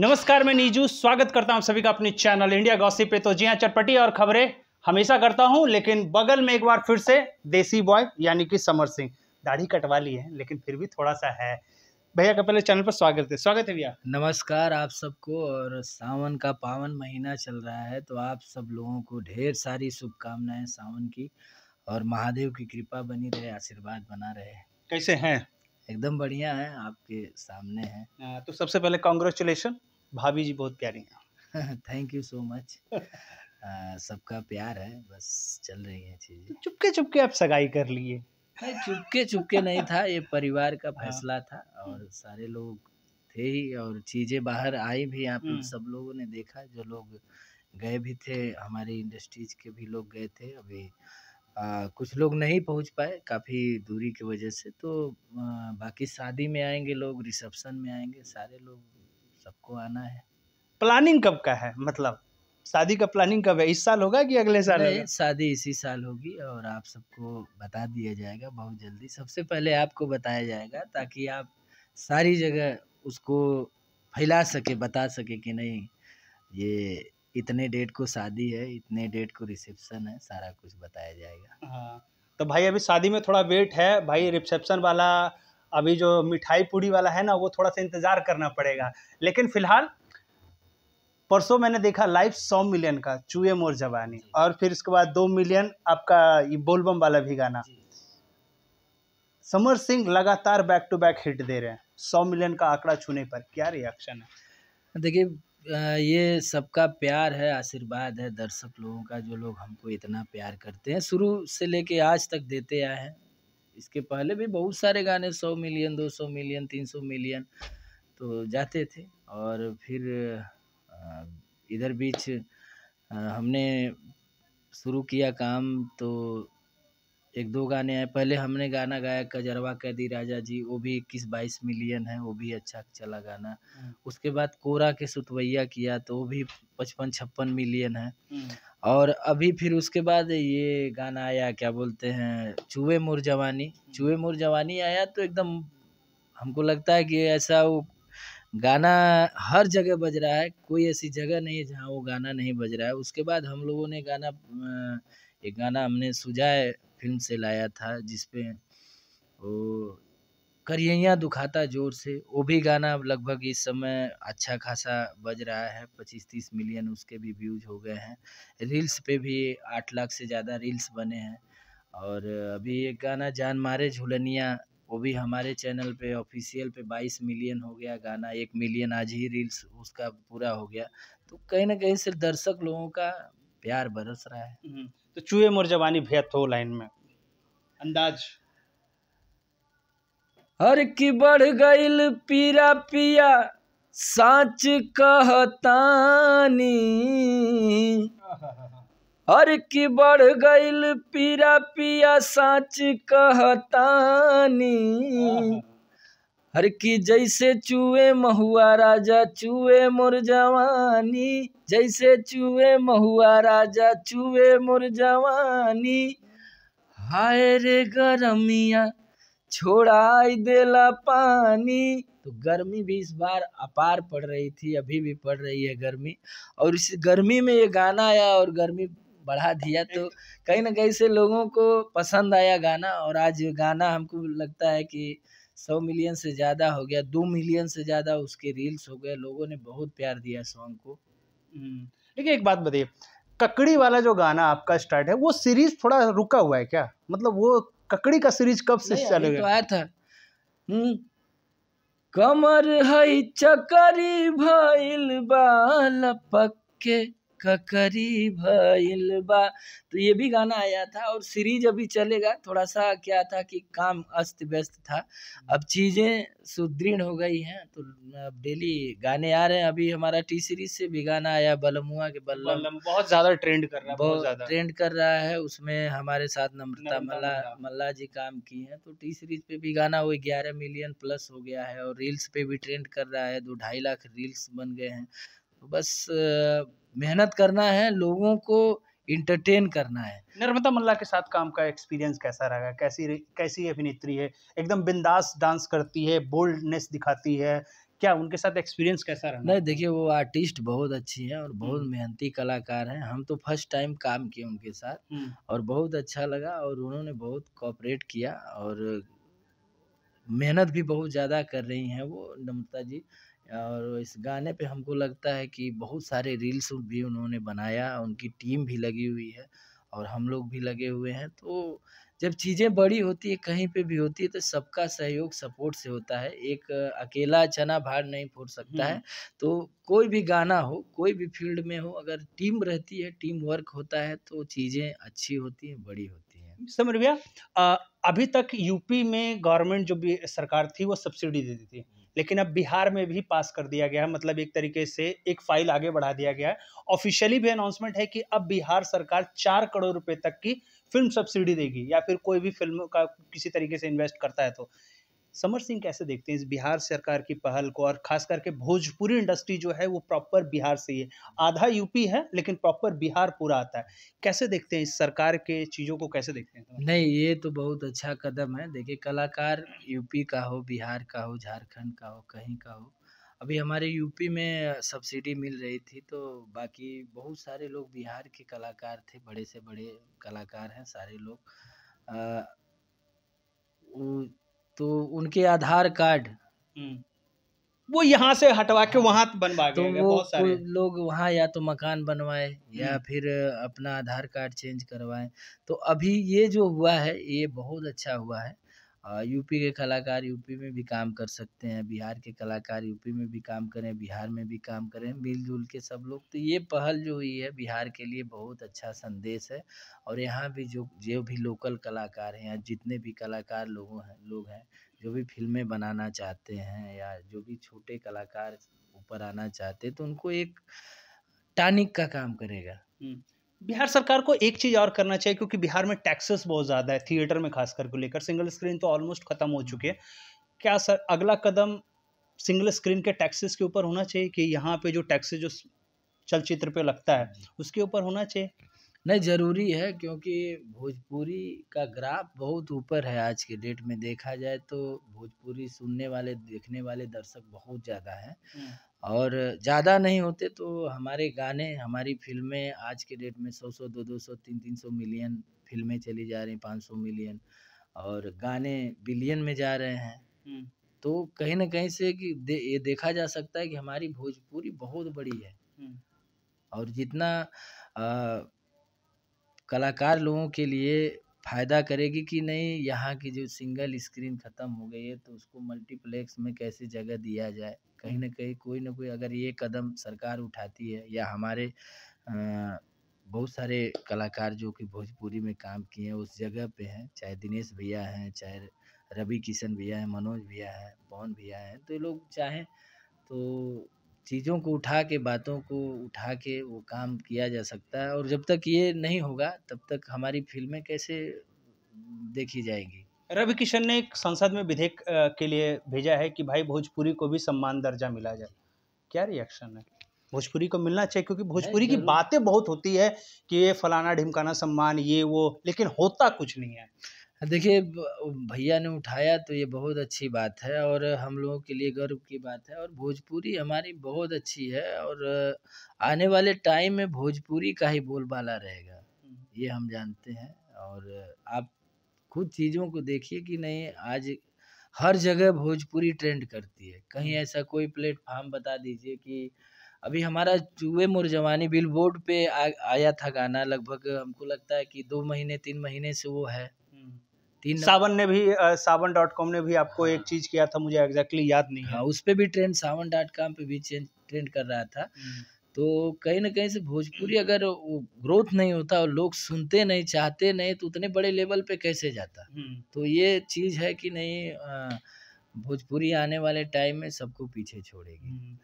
नमस्कार मैं नीजू स्वागत करता हूं सभी का अपने चैनल इंडिया गॉसिप पे तो जी हां चटपटी और खबरें हमेशा करता हूं लेकिन बगल में एक बार फिर से देसी बॉय यानी कि समर सिंह दाढ़ी कटवा ली है लेकिन फिर भी थोड़ा सा है भैया का पहले चैनल पर स्वागत है स्वागत है भैया नमस्कार आप सबको और सावन का पावन महीना चल रहा है तो आप सब लोगों को ढेर सारी शुभकामनाएं सावन की और महादेव की कृपा बनी रहे आशीर्वाद बना रहे कैसे हैं एकदम बढ़िया है आपके सामने है हाँ, तो सबसे पहले कॉन्ग्रेचुलेशन भाभी जी बहुत प्यारी हैं थैंक यू सो मच सबका प्यार है बस चल रही है चीज़ें तो चुपके चुपके आप सगाई कर लिए चुपके चुपके नहीं था ये परिवार का हाँ। फैसला था और सारे लोग थे ही और चीज़ें बाहर आई भी आप हम्म। सब लोगों ने देखा जो लोग गए भी थे हमारे इंडस्ट्रीज के भी लोग गए थे अभी आ, कुछ लोग नहीं पहुंच पाए काफ़ी दूरी की वजह से तो आ, बाकी शादी में आएंगे लोग रिसेप्शन में आएंगे सारे लोग सबको आना है प्लानिंग कब का है मतलब शादी का प्लानिंग कब है इस साल होगा कि अगले साल शादी इसी साल होगी और आप सबको बता दिया जाएगा बहुत जल्दी सबसे पहले आपको बताया जाएगा ताकि आप सारी जगह उसको फैला सके बता सके कि नहीं ये इतने डेट को शादी है इतने डेट को रिसेप्शन है सारा कुछ बताया जाएगा हाँ तो भाई अभी शादी में थोड़ा वेट है भाई रिसेप्शन वाला अभी जो मिठाई पूड़ी वाला है ना वो थोड़ा सा इंतज़ार करना पड़ेगा लेकिन फ़िलहाल परसों मैंने देखा लाइव सौ मिलियन का चूहे मोर जवानी और फिर उसके बाद दो मिलियन आपका ये बोलबम वाला भी गाना समर सिंह लगातार बैक टू बैक हिट दे रहे हैं सौ मिलियन का आंकड़ा छूने पर क्या रिएक्शन है देखिए ये सबका प्यार है आशीर्वाद है दर्शक लोगों का जो लोग हमको इतना प्यार करते हैं शुरू से लेके आज तक देते आए हैं इसके पहले भी बहुत सारे गाने सौ मिलियन दो सौ मिलियन तीन सौ मिलियन तो जाते थे और फिर इधर बीच हमने शुरू किया काम तो एक दो गाने आए पहले हमने गाना गाया कजरवा कैदी राजा जी वो भी इक्कीस बाईस मिलियन है वो भी अच्छा चला गाना हाँ। उसके बाद कोरा के सुतवैया किया तो वो भी पचपन छप्पन मिलियन है हाँ। और अभी फिर उसके बाद ये गाना आया क्या बोलते हैं चूहे मोर जवानी हम्म। चूहे मोर जवानी आया तो एकदम हमको लगता है कि ऐसा वो गाना हर जगह बज रहा है कोई ऐसी जगह नहीं है जहाँ वो गाना नहीं बज रहा है उसके बाद हम लोगों ने गाना एक गाना हमने सुजाय फिल्म से लाया था जिसपे वो करियैया दुखाता जोर से वो भी गाना लगभग इस समय अच्छा खासा बज रहा है पच्चीस तीस मिलियन उसके भी व्यूज हो गए हैं रील्स पे भी आठ लाख से ज़्यादा रील्स बने हैं और अभी एक गाना जान मारे झुलनिया वो भी हमारे चैनल पे ऑफिशियल पे 22 मिलियन हो गया गाना एक मिलियन आज ही रील्स उसका पूरा हो गया तो कहीं ना कहीं से दर्शक लोगों का प्यार बरस रहा है हम्म, तो चूहे मोर जवानी भैया थो लाइन में अंदाज हर की बढ़ गईल पीरा पिया साँच कहतानी हर की बढ़ गईल पीरा पिया साँच कहतानी हर की जैसे चूहे महुआ राजा चूहे मोर जवानी जैसे चूहे महुआ राजा चूहे मोर जवानी हाय रे गरमिया छोड़ाई देला पानी तो गर्मी भी इस बार अपार पड़ रही थी अभी भी पड़ रही है गर्मी और इस गर्मी में ये गाना आया और गर्मी बढ़ा दिया तो कहीं ना कहीं से लोगों को पसंद आया गाना और आज गाना हमको लगता है कि सौ मिलियन से ज़्यादा हो गया दो मिलियन से ज़्यादा उसके रील्स हो गए लोगों ने बहुत प्यार दिया सॉन्ग को हम्म, देखिए एक बात बताइए ककड़ी वाला जो गाना आपका स्टार्ट है वो सीरीज थोड़ा रुका हुआ है क्या मतलब वो ककड़ी का सीरीज कब से चालू तो आया था हम्म। कमर है चकरी भाईल बाल पक्के ककरी भइल तो ये भी गाना आया था और सीरीज अभी चलेगा थोड़ा सा क्या था कि काम अस्त व्यस्त था हम्म। अब चीज़ें सुदृढ़ हो गई हैं तो अब डेली गाने आ रहे हैं अभी हमारा टी सीरीज से भी गाना आया बलमुआ के बल्लम, बल्लम बहुत ज़्यादा ट्रेंड कर रहा है बहुत ज़्यादा ट्रेंड कर रहा है उसमें हमारे साथ नम्रता मल्ला मल्ला जी काम की हैं तो टी सीरीज पे भी गाना वो ग्यारह मिलियन प्लस हो गया है और रील्स पे भी ट्रेंड कर रहा है दो ढाई लाख रील्स बन गए हैं तो बस मेहनत करना है लोगों को इंटरटेन करना है नर्मदा मल्ला के साथ काम का एक्सपीरियंस कैसा रहा कैसी कैसी अभिनेत्री है एकदम बिंदास डांस करती है बोल्डनेस दिखाती है क्या उनके साथ एक्सपीरियंस कैसा रहा नहीं देखिए वो आर्टिस्ट बहुत अच्छी है और बहुत हम्म। मेहनती कलाकार हैं हम तो फर्स्ट टाइम काम किए उनके साथ हम्म। और बहुत अच्छा लगा और उन्होंने बहुत कॉपरेट किया और मेहनत भी बहुत ज़्यादा कर रही हैं वो नम्रता जी और इस गाने पे हमको लगता है कि बहुत सारे रील्स भी उन्होंने बनाया उनकी टीम भी लगी हुई है और हम लोग भी लगे हुए हैं तो जब चीज़ें बड़ी होती है कहीं पे भी होती है तो सबका सहयोग सपोर्ट से होता है एक अकेला चना भार नहीं फोड़ सकता है हम्म। तो कोई भी गाना हो कोई भी फील्ड में हो अगर टीम रहती है टीम वर्क होता है तो चीज़ें अच्छी होती हैं बड़ी होती हैं समर भैया अभी तक यूपी में गवर्नमेंट जो भी सरकार थी वो सब्सिडी देती थी लेकिन अब बिहार में भी पास कर दिया गया है मतलब एक तरीके से एक फाइल आगे बढ़ा दिया गया है ऑफिशियली भी अनाउंसमेंट है कि अब बिहार सरकार चार करोड़ रुपए तक की फिल्म सब्सिडी देगी या फिर कोई भी फिल्म का किसी तरीके से इन्वेस्ट करता है तो समर सिंह कैसे देखते हैं इस बिहार सरकार की पहल को और खास करके भोजपुरी इंडस्ट्री जो है वो प्रॉपर बिहार से ही है आधा यूपी है लेकिन प्रॉपर बिहार पूरा आता है कैसे देखते हैं इस सरकार के चीज़ों को कैसे देखते हैं नहीं ये तो बहुत अच्छा कदम है देखिए कलाकार यूपी का हो बिहार का हो झारखंड का हो कहीं का हो अभी हमारे यूपी में सब्सिडी मिल रही थी तो बाकी बहुत सारे लोग बिहार के कलाकार थे बड़े से बड़े कलाकार हैं सारे लोग आ, तो उनके आधार कार्ड हम्म। वो यहाँ से हटवा के वहाँ बनवा तो वो बहुत सारे लोग वहाँ या तो मकान बनवाए या हम्म। फिर अपना आधार कार्ड चेंज करवाए तो अभी ये जो हुआ है ये बहुत अच्छा हुआ है यूपी के कलाकार यूपी में भी काम कर सकते हैं बिहार के कलाकार यूपी में भी काम करें बिहार में भी काम करें मिलजुल के सब लोग तो ये पहल जो हुई है बिहार के लिए बहुत अच्छा संदेश है और यहाँ भी जो जो भी लोकल कलाकार हैं या जितने भी कलाकार लोगों हैं लोग हैं जो भी फिल्में बनाना चाहते हैं या जो भी छोटे कलाकार ऊपर आना चाहते हैं तो उनको एक टानिक का काम करेगा बिहार सरकार को एक चीज़ और करना चाहिए क्योंकि बिहार में टैक्सेस बहुत ज़्यादा है थिएटर में खास करके लेकर सिंगल स्क्रीन तो ऑलमोस्ट ख़त्म हो चुके हैं क्या सर अगला कदम सिंगल स्क्रीन के टैक्सेस के ऊपर होना चाहिए कि यहाँ पे जो टैक्सेस जो चलचित्र पे लगता है उसके ऊपर होना चाहिए नहीं ज़रूरी है क्योंकि भोजपुरी का ग्राफ बहुत ऊपर है आज के डेट में देखा जाए तो भोजपुरी सुनने वाले देखने वाले दर्शक बहुत ज़्यादा हैं हम्म। और ज़्यादा नहीं होते तो हमारे गाने हमारी फिल्में आज के डेट में सौ सौ दो दो सौ तीन तीन सौ मिलियन फिल्में चली जा रही हैं पाँच सौ मिलियन और गाने बिलियन में जा रहे हैं हम्म। तो कहीं ना कहीं से कि दे, ये देखा जा सकता है कि हमारी भोजपुरी बहुत बड़ी है हम्म। और जितना आ, कलाकार लोगों के लिए फ़ायदा करेगी कि नहीं यहाँ की जो सिंगल स्क्रीन ख़त्म हो गई है तो उसको मल्टीप्लेक्स में कैसे जगह दिया जाए कहीं ना कहीं कोई ना कोई अगर ये कदम सरकार उठाती है या हमारे बहुत सारे कलाकार जो कि भोजपुरी में काम किए हैं उस जगह पे हैं चाहे दिनेश भैया हैं चाहे रवि किशन भैया हैं मनोज भैया हैं पवन भैया हैं तो ये लोग चाहें तो चीज़ों को उठा के बातों को उठा के वो काम किया जा सकता है और जब तक ये नहीं होगा तब तक हमारी फिल्में कैसे देखी जाएगी रवि किशन ने एक संसद में विधेयक के लिए भेजा है कि भाई भोजपुरी को भी सम्मान दर्जा मिला जाए क्या रिएक्शन है भोजपुरी को मिलना चाहिए क्योंकि भोजपुरी की बातें बहुत होती है कि ये फलाना ढिमकाना सम्मान ये वो लेकिन होता कुछ नहीं है देखिए भैया ने उठाया तो ये बहुत अच्छी बात है और हम लोगों के लिए गर्व की बात है और भोजपुरी हमारी बहुत अच्छी है और आने वाले टाइम में भोजपुरी का ही बोलबाला रहेगा ये हम जानते हैं और आप खुद चीज़ों को देखिए कि नहीं आज हर जगह भोजपुरी ट्रेंड करती है कहीं हम्म। ऐसा कोई प्लेटफार्म बता दीजिए कि अभी हमारा चूहे मुरजवानी बिलबोर्ड पे आ, आया था गाना लगभग हमको लगता है कि दो महीने तीन महीने से वो है तीन सावन ने भी सावन डॉट कॉम ने भी आपको एक हाँ। चीज़ किया था मुझे एग्जैक्टली याद नहीं हाँ उस पर भी ट्रेंड सावन डॉट कॉम पे भी ट्रेंड कर रहा था हम्म। तो कहीं ना कहीं से भोजपुरी अगर ग्रोथ नहीं होता और लोग सुनते नहीं चाहते नहीं तो उतने बड़े लेवल पे कैसे जाता हम्म। तो ये चीज़ है कि नहीं भोजपुरी आने वाले टाइम में सबको पीछे छोड़ेगी हम्म।